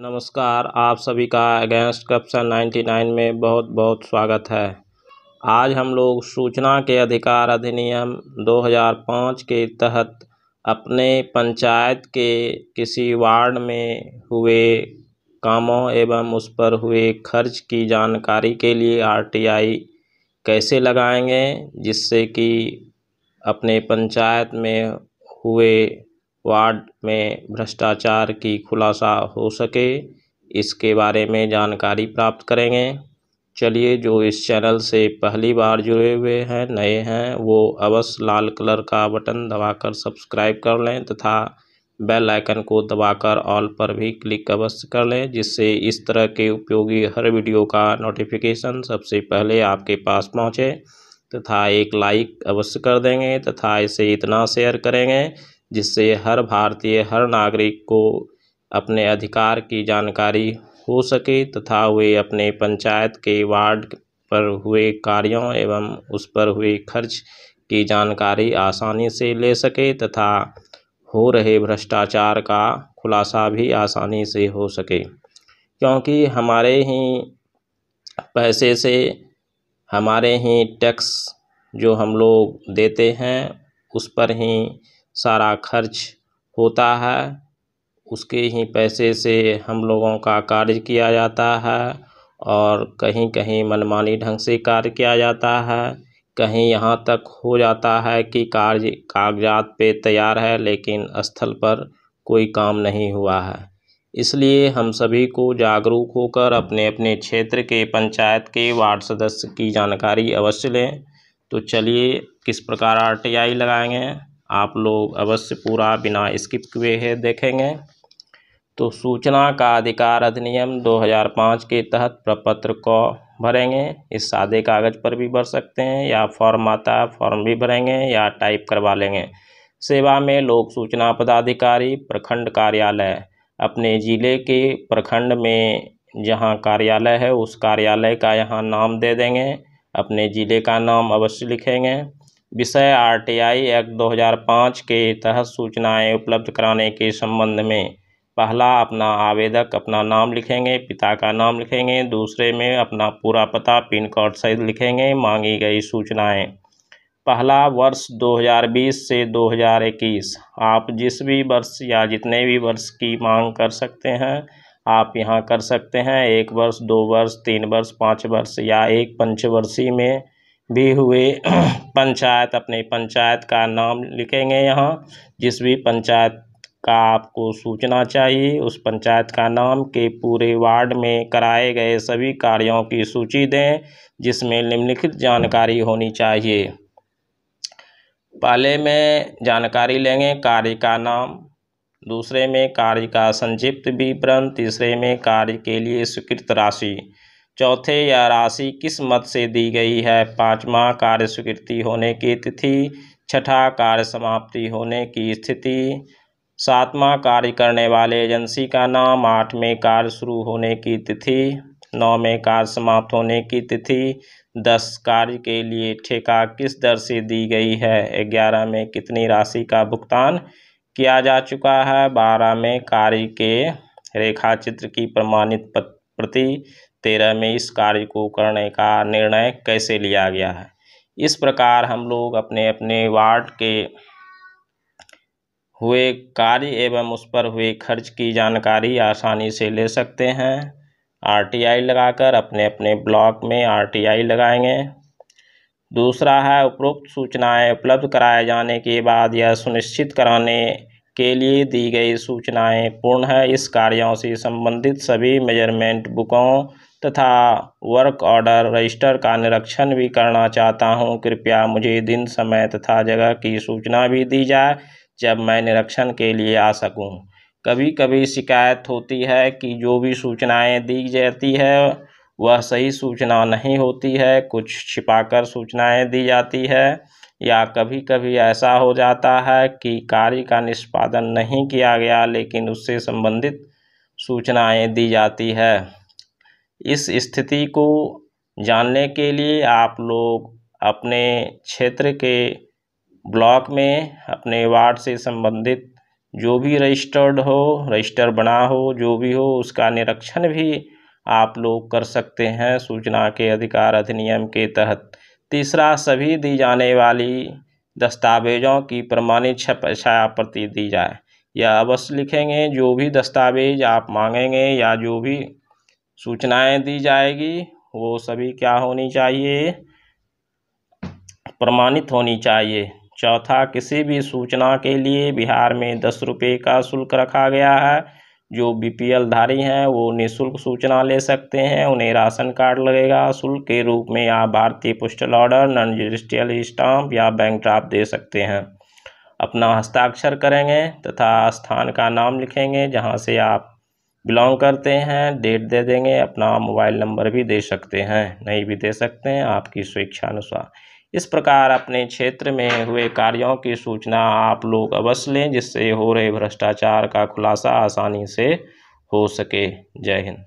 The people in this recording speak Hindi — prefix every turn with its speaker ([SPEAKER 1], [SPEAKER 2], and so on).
[SPEAKER 1] नमस्कार आप सभी का अगेंस्ट करप्शन 99 में बहुत बहुत स्वागत है आज हम लोग सूचना के अधिकार अधिनियम 2005 के तहत अपने पंचायत के किसी वार्ड में हुए कामों एवं उस पर हुए खर्च की जानकारी के लिए आरटीआई कैसे लगाएंगे जिससे कि अपने पंचायत में हुए वार्ड में भ्रष्टाचार की खुलासा हो सके इसके बारे में जानकारी प्राप्त करेंगे चलिए जो इस चैनल से पहली बार जुड़े हुए हैं नए हैं वो अवश्य लाल कलर का बटन दबाकर सब्सक्राइब कर लें तथा बेल आइकन को दबाकर ऑल पर भी क्लिक अवश्य कर लें जिससे इस तरह के उपयोगी हर वीडियो का नोटिफिकेशन सबसे पहले आपके पास पहुंचे तथा एक लाइक अवश्य कर देंगे तथा इसे इतना शेयर करेंगे जिससे हर भारतीय हर नागरिक को अपने अधिकार की जानकारी हो सके तथा वे अपने पंचायत के वार्ड पर हुए कार्यों एवं उस पर हुए खर्च की जानकारी आसानी से ले सके तथा हो रहे भ्रष्टाचार का खुलासा भी आसानी से हो सके क्योंकि हमारे ही पैसे से हमारे ही टैक्स जो हम लोग देते हैं उस पर ही सारा खर्च होता है उसके ही पैसे से हम लोगों का कार्य किया जाता है और कहीं कहीं मनमानी ढंग से कार्य किया जाता है कहीं यहाँ तक हो जाता है कि कार्य कागजात पे तैयार है लेकिन स्थल पर कोई काम नहीं हुआ है इसलिए हम सभी को जागरूक होकर अपने अपने क्षेत्र के पंचायत के वार्ड सदस्य की जानकारी अवश्य लें तो चलिए किस प्रकार आर लगाएंगे आप लोग अवश्य पूरा बिना स्किप किए है देखेंगे तो सूचना का अधिकार अधिनियम 2005 के तहत प्रपत्र को भरेंगे इस सादे कागज़ पर भी भर सकते हैं या फॉर्म आता है फॉर्म भी भरेंगे या टाइप करवा लेंगे सेवा में लोक सूचना पदाधिकारी प्रखंड कार्यालय अपने ज़िले के प्रखंड में जहां कार्यालय है उस कार्यालय का यहां नाम दे देंगे अपने ज़िले का नाम अवश्य लिखेंगे विषय आरटीआई एक्ट 2005 के तहत सूचनाएं उपलब्ध कराने के संबंध में पहला अपना आवेदक अपना नाम लिखेंगे पिता का नाम लिखेंगे दूसरे में अपना पूरा पता पिन कोड सहित लिखेंगे मांगी गई सूचनाएं पहला वर्ष 2020 से 2021 आप जिस भी वर्ष या जितने भी वर्ष की मांग कर सकते हैं आप यहाँ कर सकते हैं एक वर्ष दो वर्ष तीन वर्ष पाँच वर्ष या एक पंचवर्षीय में भी हुए पंचायत अपने पंचायत का नाम लिखेंगे यहाँ जिस भी पंचायत का आपको सूचना चाहिए उस पंचायत का नाम के पूरे वार्ड में कराए गए सभी कार्यों की सूची दें जिसमें निम्नलिखित जानकारी होनी चाहिए पहले में जानकारी लेंगे कार्य का नाम दूसरे में कार्य का संक्षिप्त विवरण तीसरे में कार्य के लिए स्वीकृत राशि चौथे या राशि किस मत से दी गई है पाँचवा कार्य स्वीकृति होने की तिथि छठा कार्य समाप्ति होने की स्थिति सातवां कार्य करने वाले एजेंसी का नाम आठवें कार्य शुरू होने की तिथि नौ में कार्य समाप्त होने की तिथि दस कार्य के लिए ठेका किस दर से दी गई है ग्यारह में कितनी राशि का भुगतान किया जा चुका है बारह में कार्य के रेखा चित्र की प्रमाणित पत्र प्रति तेरह में इस कार्य को करने का निर्णय कैसे लिया गया है इस प्रकार हम लोग अपने अपने वार्ड के हुए कार्य एवं उस पर हुए खर्च की जानकारी आसानी से ले सकते हैं आरटीआई लगाकर अपने अपने ब्लॉक में आरटीआई लगाएंगे दूसरा है उपरोक्त सूचनाएं उपलब्ध कराए जाने के बाद यह सुनिश्चित कराने के लिए दी गई सूचनाएं पूर्ण है इस कार्यों से संबंधित सभी मेजरमेंट बुकों तथा वर्क ऑर्डर रजिस्टर का निरीक्षण भी करना चाहता हूँ कृपया मुझे दिन समय तथा जगह की सूचना भी दी जाए जब मैं निरीक्षण के लिए आ सकूँ कभी कभी शिकायत होती है कि जो भी सूचनाएं दी जाती है वह सही सूचना नहीं होती है कुछ छिपाकर सूचनाएं दी जाती है या कभी कभी ऐसा हो जाता है कि कार्य का निष्पादन नहीं किया गया लेकिन उससे संबंधित सूचनाएं दी जाती है इस स्थिति को जानने के लिए आप लोग अपने क्षेत्र के ब्लॉक में अपने वार्ड से संबंधित जो भी रजिस्टर्ड हो रजिस्टर बना हो जो भी हो उसका निरीक्षण भी आप लोग कर सकते हैं सूचना के अधिकार अधिनियम के तहत तीसरा सभी दी जाने वाली दस्तावेज़ों की प्रमाणित छप छाया प्रति दी जाए या अवश्य लिखेंगे जो भी दस्तावेज आप मांगेंगे या जो भी सूचनाएं दी जाएगी वो सभी क्या होनी चाहिए प्रमाणित होनी चाहिए चौथा किसी भी सूचना के लिए बिहार में दस रुपये का शुल्क रखा गया है जो बीपीएल धारी हैं वो निःशुल्क सूचना ले सकते हैं उन्हें राशन कार्ड लगेगा शुल्क के रूप में या भारतीय पोस्टल ऑर्डर नॉन रजिस्ट्रियल स्टाम्प या बैंक ड्राफ्ट दे सकते हैं अपना हस्ताक्षर करेंगे तथा स्थान का नाम लिखेंगे जहाँ से आप बिलोंग करते हैं डेट दे देंगे अपना मोबाइल नंबर भी दे सकते हैं नहीं भी दे सकते हैं आपकी स्वेच्छानुसार इस प्रकार अपने क्षेत्र में हुए कार्यों की सूचना आप लोग अवश्य लें जिससे हो रहे भ्रष्टाचार का खुलासा आसानी से हो सके जय हिंद